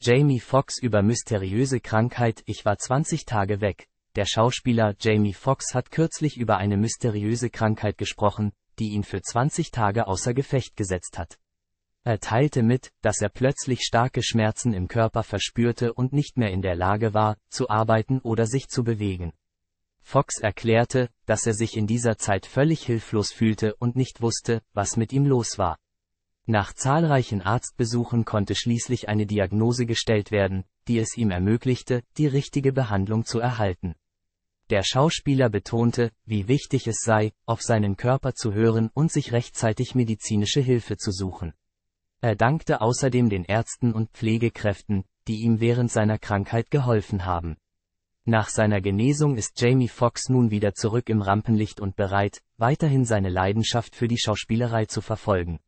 Jamie Foxx über mysteriöse Krankheit Ich war 20 Tage weg. Der Schauspieler Jamie Foxx hat kürzlich über eine mysteriöse Krankheit gesprochen, die ihn für 20 Tage außer Gefecht gesetzt hat. Er teilte mit, dass er plötzlich starke Schmerzen im Körper verspürte und nicht mehr in der Lage war, zu arbeiten oder sich zu bewegen. Fox erklärte, dass er sich in dieser Zeit völlig hilflos fühlte und nicht wusste, was mit ihm los war. Nach zahlreichen Arztbesuchen konnte schließlich eine Diagnose gestellt werden, die es ihm ermöglichte, die richtige Behandlung zu erhalten. Der Schauspieler betonte, wie wichtig es sei, auf seinen Körper zu hören und sich rechtzeitig medizinische Hilfe zu suchen. Er dankte außerdem den Ärzten und Pflegekräften, die ihm während seiner Krankheit geholfen haben. Nach seiner Genesung ist Jamie Foxx nun wieder zurück im Rampenlicht und bereit, weiterhin seine Leidenschaft für die Schauspielerei zu verfolgen.